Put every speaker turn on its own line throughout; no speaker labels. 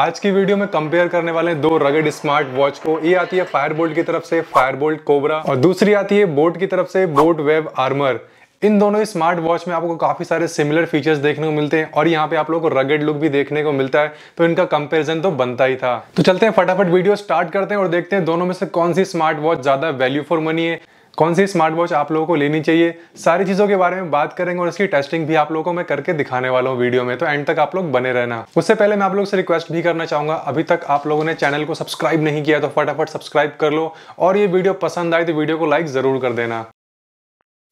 आज की वीडियो में कंपेयर करने वाले हैं दो रगेड स्मार्ट वॉच को ये आती है फायरबोल्ट की तरफ से फायरबोल्ट कोबरा और दूसरी आती है बोट की तरफ से बोट वेब आर्मर इन दोनों स्मार्ट वॉच में आपको काफ़ी सारे सिमिलर फीचर्स देखने को मिलते हैं और यहाँ पे आप लोगों को रगेड लुक भी देखने को मिलता है तो इनका कंपैरिजन तो बनता ही था तो चलते हैं फटाफट वीडियो स्टार्ट करते हैं और देखते हैं दोनों में से कौन सी स्मार्ट वॉच ज़्यादा वैल्यू फॉर मनी है कौन सी स्मार्ट वॉच आप लोगों को लेनी चाहिए सारी चीज़ों के बारे में बात करेंगे और इसकी टेस्टिंग भी आप लोगों को मैं करके दिखाने वाला हूँ वीडियो में तो एंड तक आप लोग बने रहना उससे पहले मैं आप लोग से रिक्वेस्ट भी करना चाहूंगा अभी तक आप लोगों ने चैनल को सब्सक्राइब नहीं किया तो फटाफट सब्सक्राइब कर लो और ये वीडियो पसंद आए तो वीडियो को लाइक ज़रूर कर देना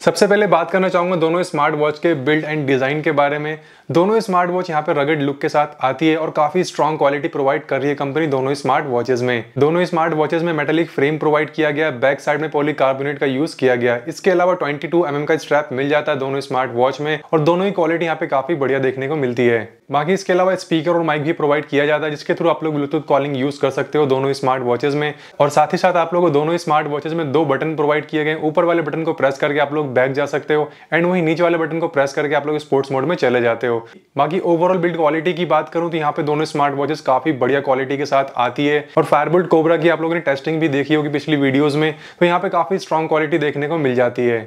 सबसे पहले बात करना चाहूंगा दोनों स्मार्ट वॉच के बिल्ड एंड डिज़ाइन के बारे में दोनों स्मार्ट वॉच यहाँ पे रगेड लुक के साथ आती है और काफ़ी स्ट्रॉन्ग क्वालिटी प्रोवाइड कर रही है कंपनी दोनों स्मार्ट वॉचेज में दोनों स्मार्ट वॉचेज में मेटेलिक फ्रेम प्रोवाइड किया गया बैक साइड में पॉलीकार्बोनेट का यूज़ किया गया इसके अलावा ट्वेंटी टू mm का स्ट्रैप मिल जाता है दोनों स्मार्ट वॉच में और दोनों ही क्वालिटी यहाँ पे काफ़ी बढ़िया देखने को मिलती है बाकी इसके अलावा स्पीकर और माइक भी प्रोवाइड किया जाता है जिसके थ्रू आप लोग ब्लूटूथ कॉलिंग यूज कर सकते हो दोनों स्मार्ट वॉचेज में और साथ ही साथ आप लोगों को दोनों स्मार्ट वॉचेज में दो बटन प्रोवाइड किए गए ऊपर वाले बटन को प्रेस करके आप लोग बैक जा सकते हो एंड वहीं नीचे वाले बटन को प्रेस करके आप लोग स्पोर्ट्स मोड में चले जाते हो बाकी ओवरऑल बिल्ड क्वालिटी की बात करूँ तो यहाँ पे दोनों स्मार्ट वॉचेज काफी बढ़िया क्वालिटी के साथ आती है और फायरबोल्ट कोबरा की आप लोगों ने टेस्टिंग भी देखी होगी पिछली वीडियोज में तो यहाँ पे काफी स्ट्रॉन्ग क्वालिटी देखने को मिल जाती है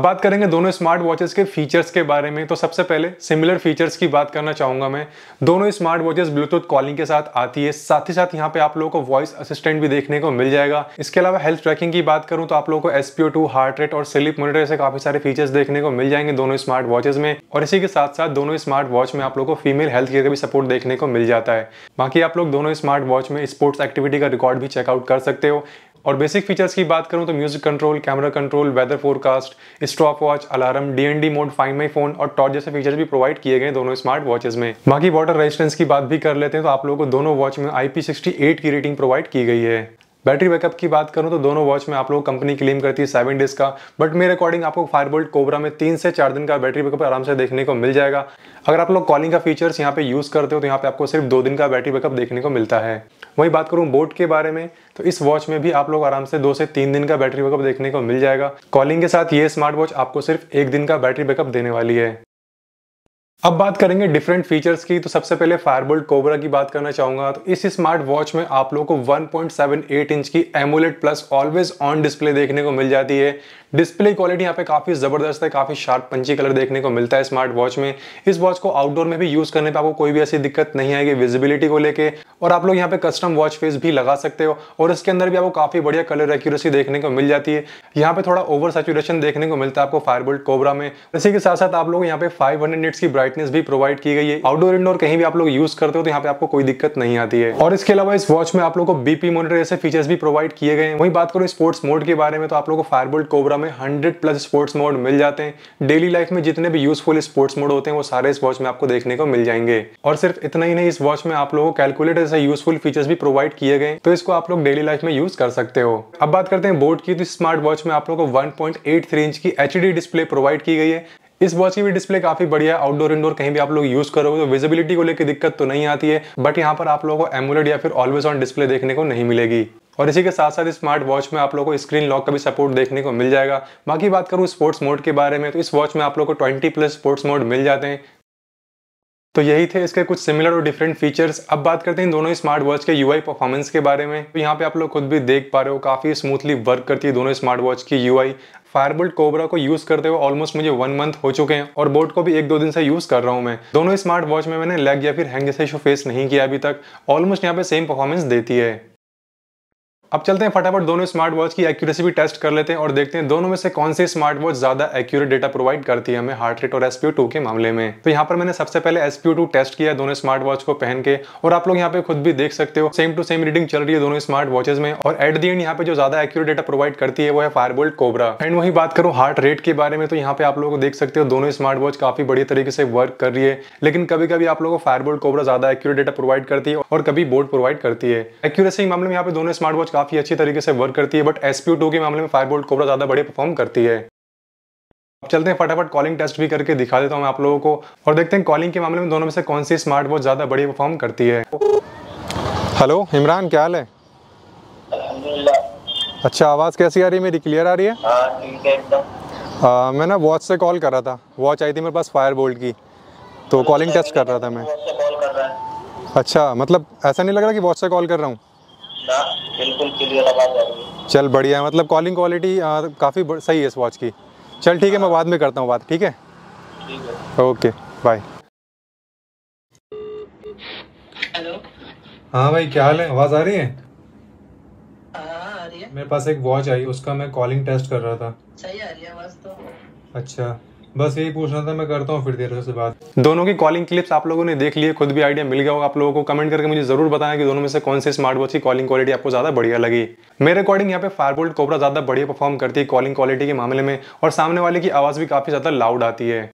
अब बात करेंगे दोनों स्मार्ट वॉचेस के फीचर्स के बारे में तो सबसे पहले सिमिलर फीचर्स की बात करना चाहूंगा मैं दोनों स्मार्ट वॉचेस ब्लूटूथ कॉलिंग के साथ आती है साथ ही साथ यहाँ पे आप लोगों को वॉइस असिस्टेंट भी देखने को मिल जाएगा इसके अलावा हेल्थ ट्रैकिंग की बात करूँ तो आप लोगों को एसपीओ हार्ट रेट और स्लिप मोनिटर से काफी सारे फीचर्स देखने को मिल जाएंगे दोनों स्मार्ट वॉचेस में और इसी के साथ साथ दोनों स्मार्ट वॉच में आप लोग को फीमेल हेल्थ केयर का भी सपोर्ट देखने को मिल जाता है बाकी आप लोग दोनों स्मार्ट वॉच में स्पोर्ट्स एक्टिविटी का रिकॉर्ड भी चेकआउट कर सकते हो और बेसिक फीचर्स की बात करूं तो music control camera control weather forecast stop watch alarm DND mode find my phone और टॉर्च जैसे फीचर्स भी प्रोवाइड किए गए दोनों स्मार्ट वॉचेस में बाकी वाटर रेजिस्टेंस की बात भी कर लेते हैं तो आप लोगों को दोनों वॉच में आई की रेटिंग प्रोवाइड की गई है बैटरी बैकअप की बात करूं तो दोनों वॉच में आप लोग कंपनी क्लेम करती है सेवन डेज का बट मेरे अकॉर्डिंग आपको फायरबोल्ट कोबरा में तीन से चार दिन का बैटरी बैकअप आराम से देखने को मिल जाएगा अगर आप लोग कॉलिंग का फीचर्स यहाँ पे यूज़ करते हो तो यहाँ पे आपको सिर्फ दो दिन का बैटरी बैकअप देखने को मिलता है वहीं बात करूँ बोट के बारे में तो इस वॉच में भी आप लोग आराम से दो से तीन दिन का बैटरी बैकअप देखने को मिल जाएगा कॉलिंग के साथ ये स्मार्ट वॉच आपको सिर्फ एक दिन का बैटरी बैकअप देने वाली है अब बात करेंगे डिफरेंट फीचर्स की तो सबसे पहले फायरबोल्ट कोबरा की बात करना चाहूंगा तो इस स्मार्ट वॉच में आप लोगों को 1.78 इंच की AMOLED plus always on display देखने को मिल जाती है डिस्प्ले क्वालिटी यहाँ पे काफ़ी ज़बरदस्त है काफ़ी शार्प पंची कलर देखने को मिलता है स्मार्ट वॉच में इस वॉच को आउटडोर में भी यूज़ करने पे आपको कोई भी ऐसी दिक्कत नहीं आएगी विजिबिलिटी को लेके और आप लोग यहाँ पे कस्टम वॉच फेस भी लगा सकते हो और इसके अंदर भी आपको काफ़ी बढ़िया कलर एक्यूरेसी देखने को मिल जाती है यहाँ पे थोड़ा ओवर सेचुरेशन देखने को मिलता है आपको फायरबोल्ट कोबरा में इसी के साथ साथ आप लोग यहाँ पे फाइव हंड्रेड की ब्राइट ब्राइटनेस भी प्रोवाइड की गई है आउटडोर इंडोर कहीं भी आप लोग यूज करते हो तो यहाँ पे आपको कोई दिक्कत नहीं आती है और इसके अलावा इस वॉच में आप लोग को बीपी मोनिटर जैसे फीचर्स भी प्रोवाइड किए गए वही बात करो स्पोर्ट्स मोड के बारे में तो आप लोग को फायरबोल्ट कोबरा में हंड्रेड प्लस स्पोर्ट्स मोड मिल जाते हैं डेली लाइफ में जितने भी यूजफुल स्पोर्ट्स मोड होते हैं वो सारे इस वॉच में आपको देखने को मिल जाएंगे और सिर्फ इतना ही नहीं इस वॉच में आप लोगों को कैलकुलेटर जैसे यूजफुल फीचर्स भी प्रोवाइड किए गए तो इसको आप लोग डेली लाइफ में यूज कर सकते हो अब बात करते हैं बोर्ड की तो स्मार्ट वॉच में आप लोग को 1.83 इंच की एच डिस्प्ले प्रोवाइड की गई है इस वॉच की भी डिस्प्ले काफी बढ़िया है आउटडोर इंडोर कहीं भी आप लोग यूज करोगे तो विजिबिलिटी को लेकर दिक्कत तो नहीं आती है बट यहाँ पर आप लोगों को एमुलेट या फिर ऑलवेज ऑन डिस्प्ले देखने को नहीं मिलेगी और इसी के साथ साथ स्मार्ट वॉच में आप लोगों को स्क्रीन लॉक का भी सपोर्ट देखने को मिल जाएगा बाकी बात करूँ स्पोर्ट्स मोड के बारे में तो इस वॉच में आप लोग को 20 प्लस स्पोर्ट्स मोड मिल जाते हैं तो यही थे इसके कुछ सिमिलर और डिफरेंट फीचर्स अब बात करते हैं दोनों स्मार्ट वॉच के यूआई परफॉर्मेंस के बारे में तो यहाँ पे आप लोग खुद भी देख पा रहे हो काफ़ी स्मूथली वर्क करती है दोनों स्मार्ट वॉच की यूआई फायरबोल्ट कोबरा को यूज करते हुए ऑलमोस्ट मुझे वन मंथ हो चुके हैं और बोट को भी एक दो दिन से यूज कर रहा हूँ मैं दोनों स्मार्ट वॉच में मैंने लेग या फिर हैंग जैसा इशू फेस नहीं किया अभी तक ऑलमोस्ट यहाँ पे सेम परफॉर्मेंस देती है अब चलते हैं फटाफट दोनों स्मार्ट वॉच की एक्यूरेसी भी टेस्ट कर लेते हैं और देखते हैं दोनों में से कौन सी स्मार्ट वॉच ज्यादा एक्यूरेट डेटा प्रोवाइड करती है हमें हार्ट रेट और एसपीओ के मामले में तो यहाँ पर मैंने सबसे पहले एसपीओ टेस्ट किया दोनों स्मार्ट वॉच को पहन के और आप लोग यहाँ पे खुद भी देख सकते हो सेम टू सेम रीडिंग चल रही है दोनों स्मार्ट वॉचेज में और एट दी एंड यहाँ पे जो ज्यादा एक्यूरेट डेटा प्रोवाइड करती है वो है फायरबोल्ट कोबरा एंड वही बात करूँ हार्ट रेट के बारे में तो यहाँ पे आप लोग देख सकते हो दोनों स्मार्ट वॉच काफी बढ़िया तरीके से वर्क कर रही है लेकिन कभी कभी आप लोगों को फायरबोल्ट कोबरा ज्यादा एक्यूरेट डेटा प्रोवाइड करती है और कभी बोर्ड प्रोवाइड करती है एक्यूरेसी के मामले में यहाँ पे दोनों स्मार्ट वॉच काफ़ी अच्छी तरीके से वर्क करती है बट एस के मामले में फायरबोल्ट कोबरा ज़्यादा बड़े परफॉर्म करती है अब चलते हैं फटाफट कॉलिंग टेस्ट भी करके दिखा देता हूँ मैं आप लोगों को और देखते हैं कॉलिंग के मामले में दोनों में से कौन सी स्मार्ट वॉच ज़्यादा बढ़िया परफॉर्म करती है हेलो इमरान क्या हाल है अच्छा आवाज़ कैसी आ रही है मेरी क्लियर आ रही है हाँ, आ, मैं ना वॉच से कॉल कर रहा था वॉच आई थी मेरे पास फायर बोल्ट की तो कॉलिंग अच्छा, टेस्ट अच्छा, कर रहा था अच्छा, मैं अच्छा मतलब ऐसा नहीं लग रहा कि वॉच से कॉल कर रहा हूँ बिल्कुल क्लियर आवाज़ आ रही है चल बढ़िया मतलब कॉलिंग क्वालिटी काफ़ी सही है इस वॉच की चल ठीक है मैं बाद में करता हूँ बात ठीक है ओके बाय हाँ भाई क्या हाल है आवाज़ आ रही है हाँ, हाँ, मेरे पास एक वॉच आई उसका मैं कॉलिंग टेस्ट कर रहा था सही आ रही है आवाज़ तो अच्छा बस यही पूछना था मैं करता हूँ फिर देर से बात दोनों की कॉलिंग क्लिप्स आप लोगों ने देख लिए खुद भी आइडिया मिल गया होगा आप लोगों को कमेंट करके मुझे जरूर बताया कि दोनों में से कौन से स्मार्ट वॉच की कॉलिंग क्वालिटी आपको ज्यादा बढ़िया लगी मेरे अकॉर्डिंग यहाँ पे फायरबोल्ट कोबरा ज्यादा बढ़िया परफॉर्म करती है कॉलिंग क्वालिटी के मामले में और सामने वाले की आवाज भी काफी ज्यादा लाउड आती है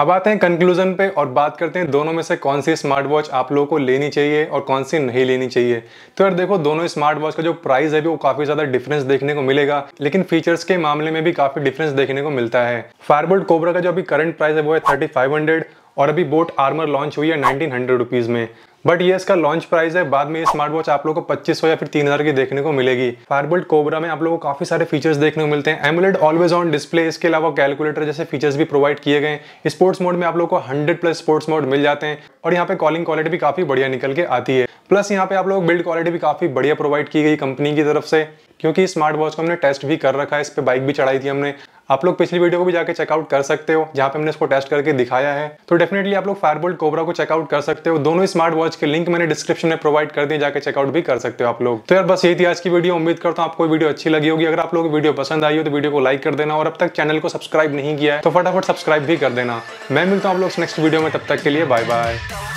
अब आते हैं कंक्लूजन पे और बात करते हैं दोनों में से कौन सी स्मार्ट वॉच आप लोगों को लेनी चाहिए और कौन सी नहीं लेनी चाहिए तो यार देखो दोनों स्मार्ट वॉच का जो प्राइस है भी वो काफी ज्यादा डिफरेंस देखने को मिलेगा लेकिन फीचर्स के मामले में भी काफी डिफरेंस देखने को मिलता है फायरबोल्ट कोबरा का जो अभी करंट प्राइस है वो है थर्टी और अभी बोट आर्मर लॉन्च हुई है नाइनटीन हंड्रेड में बट ये इसका लॉन्च प्राइस है बाद में ये स्मार्ट वॉच आप लोगों को 2500 या फिर 3000 की देखने को मिलेगी फायरबोल्ट कोबरा में आप लोगों को काफी सारे फीचर्स देखने को मिलते हैं एमुलेट ऑलवेज ऑन डिस्प्ले इसके अलावा कैलकुलेटर जैसे फीचर्स भी प्रोवाइड किए गए स्पोर्ट्स मोड में आप लोग को हंड्रेड प्लस स्पोर्ट्स मोड मिल जाते हैं और यहाँ पे कॉलिंग क्वालिटी भी काफी बढ़िया निकल के आती है प्लस यहाँ पे आप लोग बिल्ड क्वालिटी भी काफी बढ़िया प्रोवाइड की गई कंपनी की तरफ से क्योंकि स्मार्ट वॉच को हमने टेस्ट भी कर रखा है इस पर बाइक भी चढ़ाई थी हमने आप लोग पिछली वीडियो को भी जाकर चेकआउट कर सकते हो जहाँ पे हमने इसको टेस्ट करके दिखाया है तो डेफिनेटली आप लोग फायरबोल्ट कोबरा को चेकआउट कर सकते हो दोनों स्मार्ट वॉच के लिंक मैंने डिस्क्रिप्शन में प्रोवाइड कर दिए जाकर चेकआउट भी कर सकते हो आप लोग तो यार बस यही थी आज की वीडियो उम्मीद करता हूँ आपको वीडियो अच्छी लगी होगी अगर आप लोग वीडियो पसंद आई हो तो वीडियो को लाइक कर देना और अब तक चैनल को सब्सक्राइब नहीं किया है तो फटाफट सब्सक्राइब भी कर देना मैं मिलता हूँ आप लोग नेक्स्ट वीडियो में तब तक के लिए बाय बाय